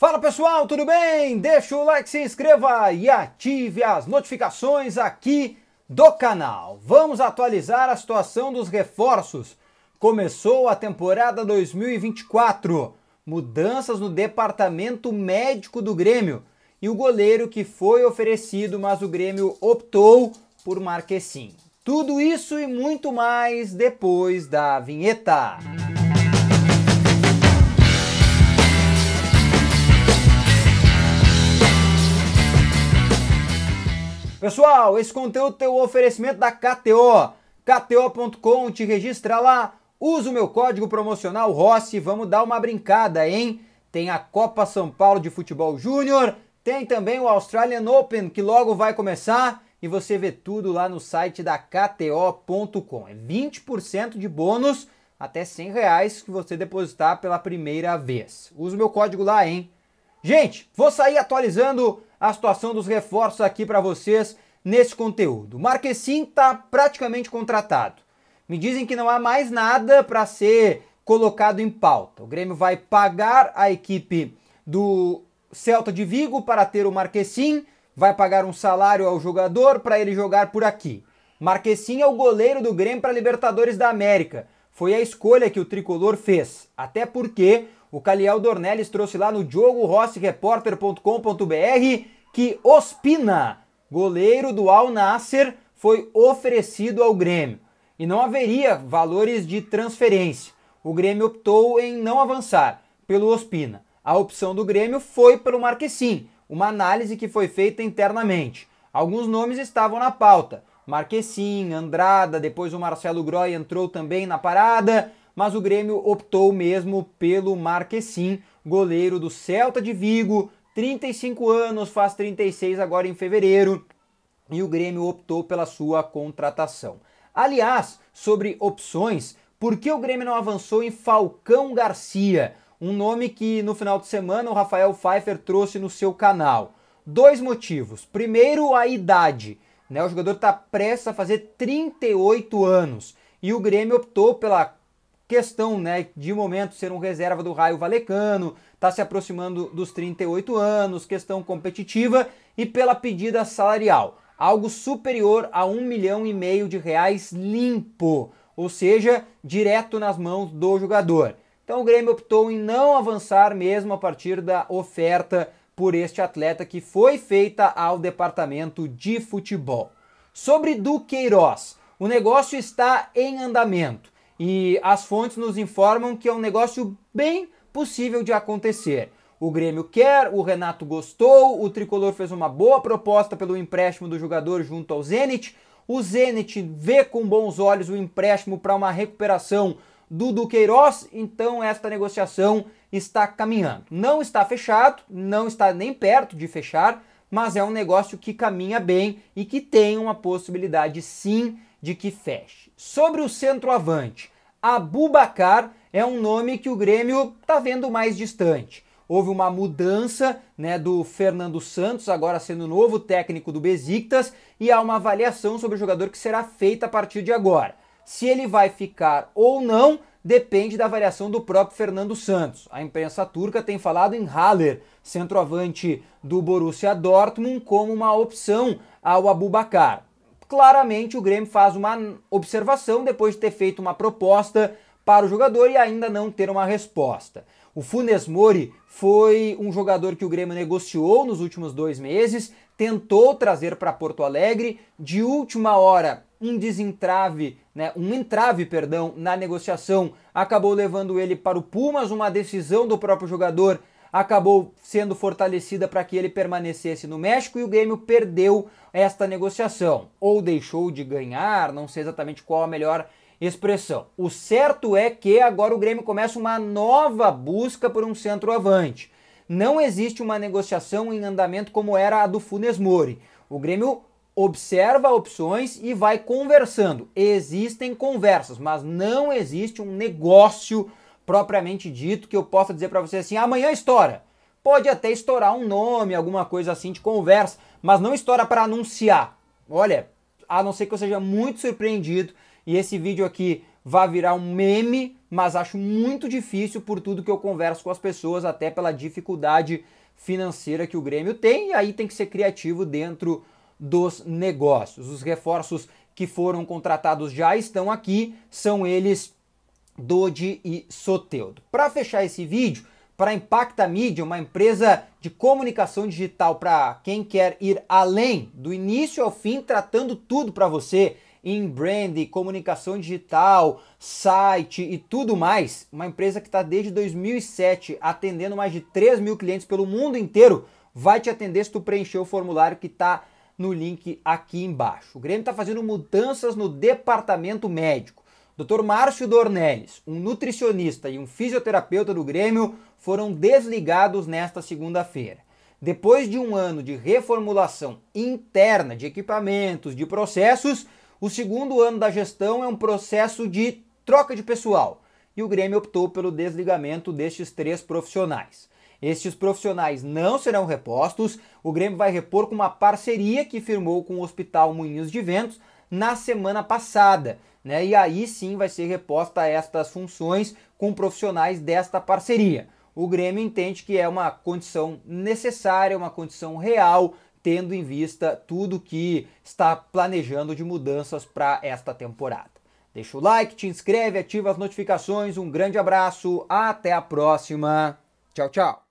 Fala pessoal, tudo bem? Deixa o like, se inscreva e ative as notificações aqui do canal. Vamos atualizar a situação dos reforços. Começou a temporada 2024. Mudanças no departamento médico do Grêmio e o goleiro que foi oferecido, mas o Grêmio optou por Marquesim. Tudo isso e muito mais depois da vinheta. Pessoal, esse conteúdo tem o oferecimento da KTO. KTO.com, te registra lá, usa o meu código promocional Rossi, vamos dar uma brincada, hein? Tem a Copa São Paulo de Futebol Júnior, tem também o Australian Open, que logo vai começar, e você vê tudo lá no site da KTO.com. É 20% de bônus até 100 reais que você depositar pela primeira vez. Usa o meu código lá, hein? Gente, vou sair atualizando a situação dos reforços aqui para vocês nesse conteúdo. Marquesim está praticamente contratado. Me dizem que não há mais nada para ser colocado em pauta. O Grêmio vai pagar a equipe do Celta de Vigo para ter o Marquesim, vai pagar um salário ao jogador para ele jogar por aqui. Marquesim é o goleiro do Grêmio para Libertadores da América. Foi a escolha que o tricolor fez, até porque o Caliel Dornelles trouxe lá no diogorossirepórter.com.br que Ospina, goleiro do Al Nasser, foi oferecido ao Grêmio e não haveria valores de transferência. O Grêmio optou em não avançar pelo Ospina. A opção do Grêmio foi pelo Marquesim. uma análise que foi feita internamente. Alguns nomes estavam na pauta. Marquesim, Andrada, depois o Marcelo Groy entrou também na parada mas o Grêmio optou mesmo pelo Marquesim, goleiro do Celta de Vigo, 35 anos, faz 36 agora em fevereiro, e o Grêmio optou pela sua contratação. Aliás, sobre opções, por que o Grêmio não avançou em Falcão Garcia? Um nome que no final de semana o Rafael Pfeiffer trouxe no seu canal. Dois motivos. Primeiro, a idade. Né? O jogador está prestes a fazer 38 anos e o Grêmio optou pela questão né, de momento ser um reserva do Raio Valecano, está se aproximando dos 38 anos, questão competitiva e pela pedida salarial, algo superior a um milhão e meio de reais limpo, ou seja, direto nas mãos do jogador. Então o Grêmio optou em não avançar mesmo a partir da oferta por este atleta que foi feita ao departamento de futebol. Sobre Duqueiroz, o negócio está em andamento. E as fontes nos informam que é um negócio bem possível de acontecer. O Grêmio quer, o Renato gostou, o Tricolor fez uma boa proposta pelo empréstimo do jogador junto ao Zenit. O Zenit vê com bons olhos o empréstimo para uma recuperação do Duqueiroz, então esta negociação está caminhando. Não está fechado, não está nem perto de fechar, mas é um negócio que caminha bem e que tem uma possibilidade sim de que feche. Sobre o centroavante, Abubacar é um nome que o Grêmio está vendo mais distante. Houve uma mudança né, do Fernando Santos, agora sendo novo técnico do Besiktas, e há uma avaliação sobre o jogador que será feita a partir de agora. Se ele vai ficar ou não, depende da variação do próprio Fernando Santos. A imprensa turca tem falado em Haller, centroavante do Borussia Dortmund, como uma opção ao Abubakar. Claramente o Grêmio faz uma observação depois de ter feito uma proposta para o jogador e ainda não ter uma resposta. O Funes Mori foi um jogador que o Grêmio negociou nos últimos dois meses, tentou trazer para Porto Alegre, de última hora um desentrave, né, um entrave, perdão, na negociação, acabou levando ele para o Pumas, uma decisão do próprio jogador acabou sendo fortalecida para que ele permanecesse no México e o Grêmio perdeu esta negociação, ou deixou de ganhar, não sei exatamente qual a melhor expressão. O certo é que agora o Grêmio começa uma nova busca por um centroavante. Não existe uma negociação em andamento como era a do Funes Mori. O Grêmio observa opções e vai conversando. Existem conversas, mas não existe um negócio propriamente dito que eu possa dizer para você assim: amanhã estoura. Pode até estourar um nome, alguma coisa assim de conversa, mas não estoura para anunciar. Olha, a não ser que eu seja muito surpreendido e esse vídeo aqui vai virar um meme, mas acho muito difícil por tudo que eu converso com as pessoas, até pela dificuldade financeira que o Grêmio tem, e aí tem que ser criativo dentro dos negócios. Os reforços que foram contratados já estão aqui, são eles Dodi e Soteudo. Para fechar esse vídeo, para Impacta Media, uma empresa de comunicação digital para quem quer ir além do início ao fim, tratando tudo para você em branding, comunicação digital, site e tudo mais. Uma empresa que está desde 2007 atendendo mais de 3 mil clientes pelo mundo inteiro vai te atender se tu preencher o formulário que está no link aqui embaixo. O Grêmio está fazendo mudanças no departamento médico. Dr. Márcio Dornelles, um nutricionista e um fisioterapeuta do Grêmio, foram desligados nesta segunda-feira. Depois de um ano de reformulação interna de equipamentos, de processos, o segundo ano da gestão é um processo de troca de pessoal e o Grêmio optou pelo desligamento destes três profissionais. Estes profissionais não serão repostos, o Grêmio vai repor com uma parceria que firmou com o Hospital Moinhos de Ventos na semana passada, né? E aí sim vai ser reposta estas funções com profissionais desta parceria. O Grêmio entende que é uma condição necessária, uma condição real tendo em vista tudo que está planejando de mudanças para esta temporada. Deixa o like, te inscreve, ativa as notificações. Um grande abraço, até a próxima. Tchau, tchau.